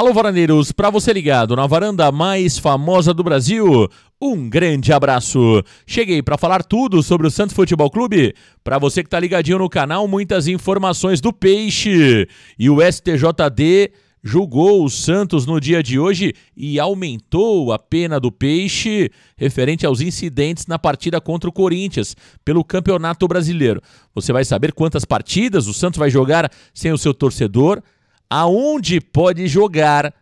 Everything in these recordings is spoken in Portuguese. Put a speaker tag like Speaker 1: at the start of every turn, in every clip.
Speaker 1: Alô, varandeiros, para você ligado na varanda mais famosa do Brasil, um grande abraço. Cheguei para falar tudo sobre o Santos Futebol Clube. Para você que tá ligadinho no canal, muitas informações do peixe. E o STJD julgou o Santos no dia de hoje e aumentou a pena do peixe referente aos incidentes na partida contra o Corinthians pelo Campeonato Brasileiro. Você vai saber quantas partidas o Santos vai jogar sem o seu torcedor aonde pode jogar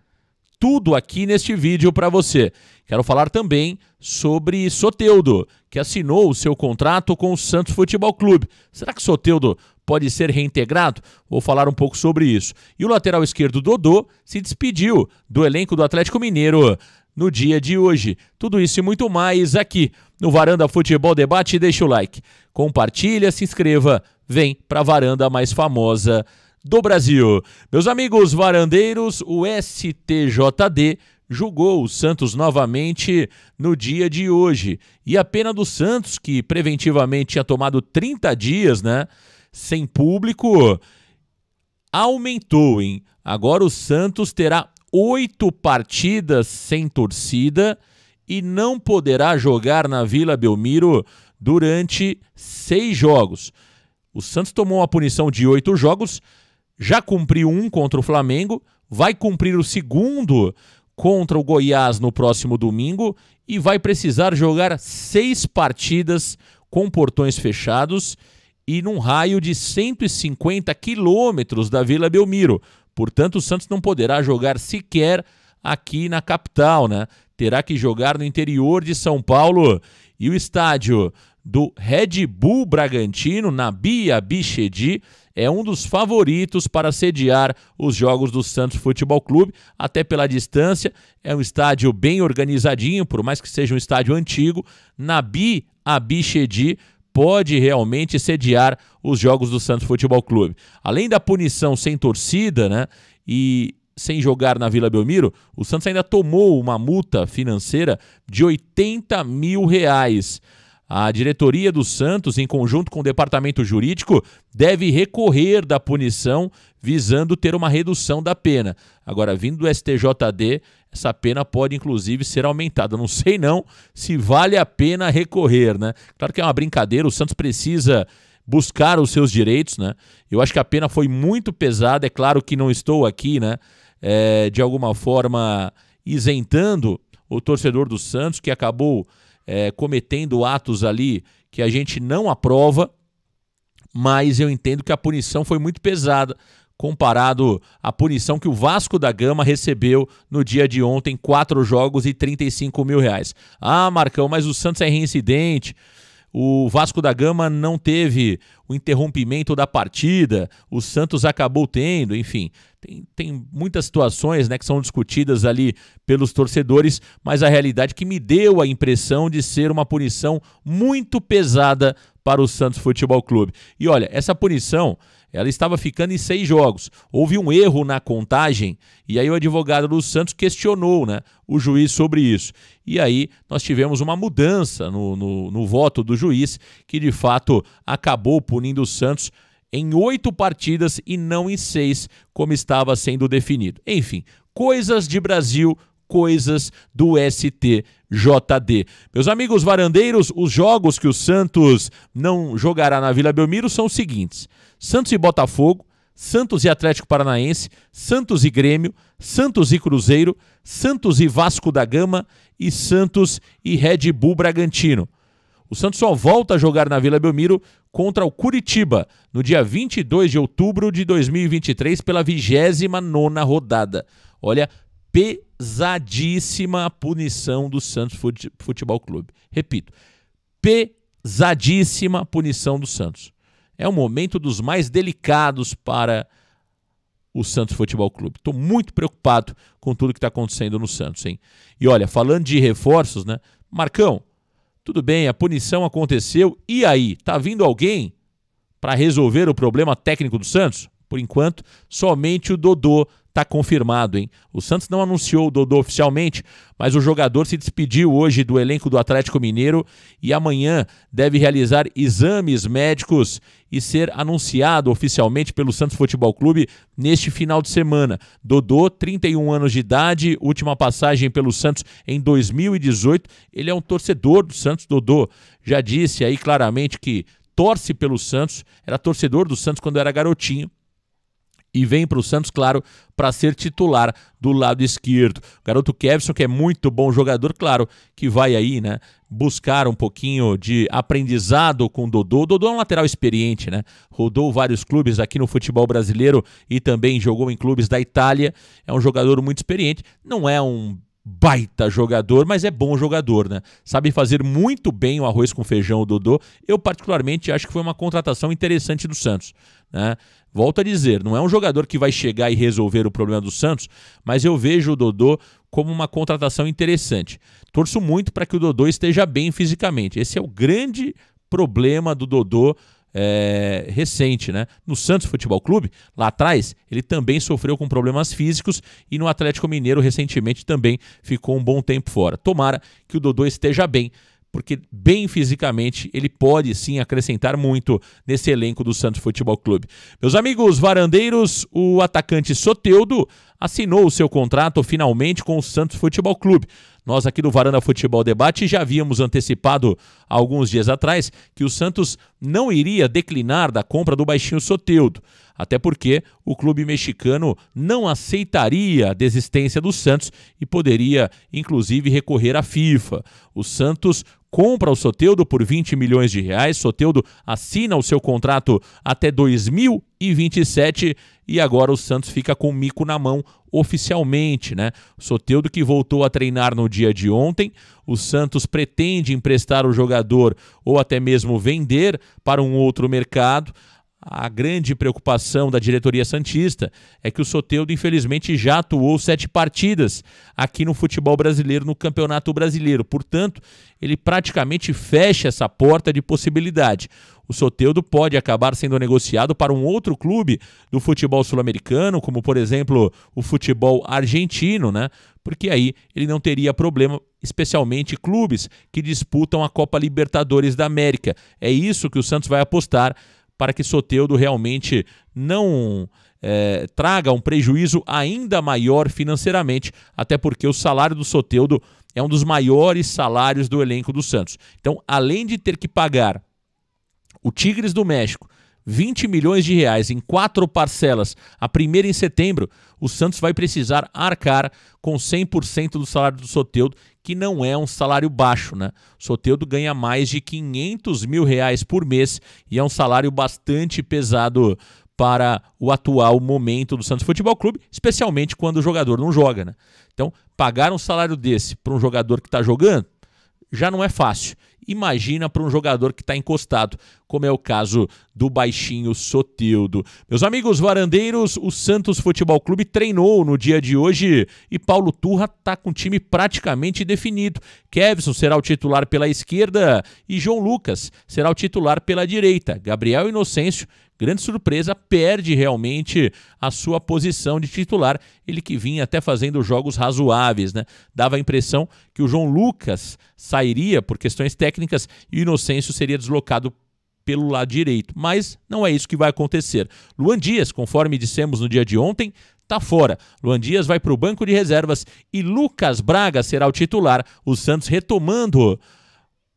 Speaker 1: tudo aqui neste vídeo para você. Quero falar também sobre Soteudo, que assinou o seu contrato com o Santos Futebol Clube. Será que Soteudo pode ser reintegrado? Vou falar um pouco sobre isso. E o lateral esquerdo Dodô se despediu do elenco do Atlético Mineiro no dia de hoje. Tudo isso e muito mais aqui no Varanda Futebol Debate. Deixa o like, compartilha, se inscreva, vem para a varanda mais famosa do Brasil. Meus amigos varandeiros, o STJD julgou o Santos novamente no dia de hoje. E a pena do Santos, que preventivamente tinha tomado 30 dias, né, sem público, aumentou, hein? Agora o Santos terá oito partidas sem torcida e não poderá jogar na Vila Belmiro durante seis jogos. O Santos tomou uma punição de oito jogos já cumpriu um contra o Flamengo, vai cumprir o segundo contra o Goiás no próximo domingo e vai precisar jogar seis partidas com portões fechados e num raio de 150 quilômetros da Vila Belmiro. Portanto, o Santos não poderá jogar sequer aqui na capital, né? Terá que jogar no interior de São Paulo e o estádio do Red Bull Bragantino na Bia Bichedi é um dos favoritos para sediar os jogos do Santos Futebol Clube, até pela distância. É um estádio bem organizadinho, por mais que seja um estádio antigo. Nabi Abichedi pode realmente sediar os jogos do Santos Futebol Clube. Além da punição sem torcida, né? E sem jogar na Vila Belmiro, o Santos ainda tomou uma multa financeira de 80 mil reais. A diretoria do Santos, em conjunto com o departamento jurídico, deve recorrer da punição visando ter uma redução da pena. Agora, vindo do STJD, essa pena pode inclusive ser aumentada. Não sei não se vale a pena recorrer, né? Claro que é uma brincadeira, o Santos precisa buscar os seus direitos, né? Eu acho que a pena foi muito pesada, é claro que não estou aqui, né? É, de alguma forma isentando o torcedor do Santos que acabou é, cometendo atos ali que a gente não aprova, mas eu entendo que a punição foi muito pesada comparado à punição que o Vasco da Gama recebeu no dia de ontem, quatro jogos e 35 mil reais. Ah, Marcão, mas o Santos é reincidente. O Vasco da Gama não teve o interrompimento da partida, o Santos acabou tendo, enfim. Tem, tem muitas situações né, que são discutidas ali pelos torcedores, mas a realidade que me deu a impressão de ser uma punição muito pesada para o Santos Futebol Clube. E olha, essa punição ela estava ficando em seis jogos. Houve um erro na contagem e aí o advogado do Santos questionou né, o juiz sobre isso. E aí nós tivemos uma mudança no, no, no voto do juiz que de fato acabou punindo o Santos em oito partidas e não em seis, como estava sendo definido. Enfim, coisas de Brasil, coisas do STJD. Meus amigos varandeiros, os jogos que o Santos não jogará na Vila Belmiro são os seguintes: Santos e Botafogo, Santos e Atlético Paranaense, Santos e Grêmio, Santos e Cruzeiro, Santos e Vasco da Gama e Santos e Red Bull Bragantino. O Santos só volta a jogar na Vila Belmiro contra o Curitiba no dia 22 de outubro de 2023 pela 29ª rodada. Olha, pesadíssima punição do Santos Futebol Clube. Repito, pesadíssima punição do Santos. É um momento dos mais delicados para o Santos Futebol Clube. Estou muito preocupado com tudo que está acontecendo no Santos, hein? E olha, falando de reforços, né? Marcão, tudo bem, a punição aconteceu. E aí, tá vindo alguém para resolver o problema técnico do Santos? Por enquanto, somente o Dodô está confirmado, hein? O Santos não anunciou o Dodô oficialmente, mas o jogador se despediu hoje do elenco do Atlético Mineiro e amanhã deve realizar exames médicos e ser anunciado oficialmente pelo Santos Futebol Clube neste final de semana. Dodô, 31 anos de idade, última passagem pelo Santos em 2018. Ele é um torcedor do Santos, Dodô. Já disse aí claramente que torce pelo Santos, era torcedor do Santos quando era garotinho e vem para o Santos, claro, para ser titular do lado esquerdo. O garoto Kevson, que é muito bom jogador, claro, que vai aí, né, buscar um pouquinho de aprendizado com o Dodô. O Dodô é um lateral experiente, né? Rodou vários clubes aqui no futebol brasileiro e também jogou em clubes da Itália. É um jogador muito experiente, não é um baita jogador, mas é bom jogador, né? Sabe fazer muito bem o arroz com feijão, o Dodô. Eu, particularmente, acho que foi uma contratação interessante do Santos, né? Volto a dizer, não é um jogador que vai chegar e resolver o problema do Santos, mas eu vejo o Dodô como uma contratação interessante. Torço muito para que o Dodô esteja bem fisicamente. Esse é o grande problema do Dodô é, recente, né? No Santos Futebol Clube, lá atrás, ele também sofreu com problemas físicos e no Atlético Mineiro recentemente também ficou um bom tempo fora. Tomara que o Dodô esteja bem porque bem fisicamente ele pode sim acrescentar muito nesse elenco do Santos Futebol Clube. Meus amigos varandeiros, o atacante Soteudo assinou o seu contrato finalmente com o Santos Futebol Clube. Nós aqui do Varanda Futebol Debate já havíamos antecipado alguns dias atrás que o Santos não iria declinar da compra do baixinho Soteudo, até porque o clube mexicano não aceitaria a desistência do Santos e poderia inclusive recorrer à FIFA. O Santos compra o Soteudo por 20 milhões de reais. Soteudo assina o seu contrato até 2027 e agora o Santos fica com o mico na mão oficialmente, né? Soteudo que voltou a treinar no dia de ontem. O Santos pretende emprestar o jogador ou até mesmo vender para um outro mercado. A grande preocupação da diretoria Santista é que o Soteudo, infelizmente, já atuou sete partidas aqui no futebol brasileiro, no Campeonato Brasileiro. Portanto, ele praticamente fecha essa porta de possibilidade. O Soteudo pode acabar sendo negociado para um outro clube do futebol sul-americano, como por exemplo o futebol argentino, né? Porque aí ele não teria problema, especialmente clubes que disputam a Copa Libertadores da América. É isso que o Santos vai apostar para que Soteudo realmente não é, traga um prejuízo ainda maior financeiramente, até porque o salário do Soteudo é um dos maiores salários do elenco do Santos. Então, além de ter que pagar o Tigres do México, 20 milhões de reais em quatro parcelas, a primeira em setembro, o Santos vai precisar arcar com 100% do salário do Soteudo, que não é um salário baixo, né? O Soteudo ganha mais de 500 mil reais por mês e é um salário bastante pesado para o atual momento do Santos Futebol Clube, especialmente quando o jogador não joga, né? Então, pagar um salário desse para um jogador que está jogando já não é fácil. Imagina para um jogador que está encostado, como é o caso do baixinho Sotildo. Meus amigos varandeiros, o Santos Futebol Clube treinou no dia de hoje e Paulo Turra está com o time praticamente definido. Kevson será o titular pela esquerda e João Lucas será o titular pela direita. Gabriel Inocêncio grande surpresa, perde realmente a sua posição de titular. Ele que vinha até fazendo jogos razoáveis, né? Dava a impressão que o João Lucas sairia por questões técnicas e o Inocêncio seria deslocado pelo lado direito. Mas não é isso que vai acontecer. Luan Dias, conforme dissemos no dia de ontem, tá fora. Luan Dias vai para o banco de reservas e Lucas Braga será o titular. O Santos retomando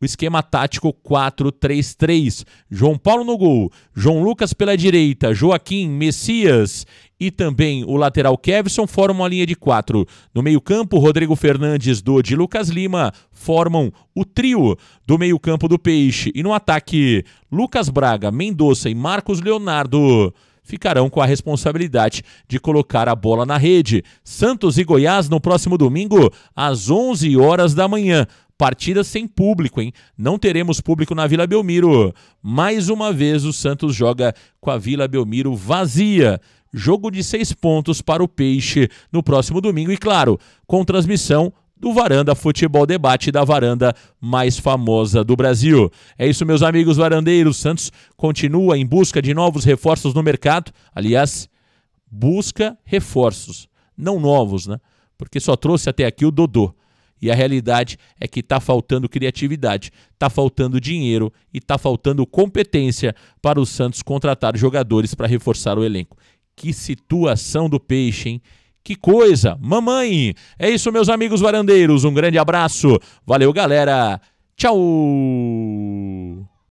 Speaker 1: o esquema tático 4-3-3. João Paulo no gol, João Lucas pela direita, Joaquim, Messias e também o lateral Kevson formam a linha de quatro. No meio-campo, Rodrigo Fernandes, Dodi e Lucas Lima formam o trio do meio-campo do Peixe. E no ataque, Lucas Braga, Mendonça e Marcos Leonardo ficarão com a responsabilidade de colocar a bola na rede. Santos e Goiás no próximo domingo, às 11 horas da manhã. Partida sem público, hein? Não teremos público na Vila Belmiro. Mais uma vez, o Santos joga com a Vila Belmiro vazia. Jogo de seis pontos para o Peixe no próximo domingo. E claro, com transmissão do Varanda Futebol Debate da varanda mais famosa do Brasil. É isso, meus amigos varandeiros. Santos continua em busca de novos reforços no mercado. Aliás, busca reforços, não novos, né? Porque só trouxe até aqui o Dodô. E a realidade é que está faltando criatividade, está faltando dinheiro e está faltando competência para o Santos contratar jogadores para reforçar o elenco. Que situação do peixe, hein? Que coisa! Mamãe! É isso, meus amigos varandeiros. Um grande abraço. Valeu, galera. Tchau!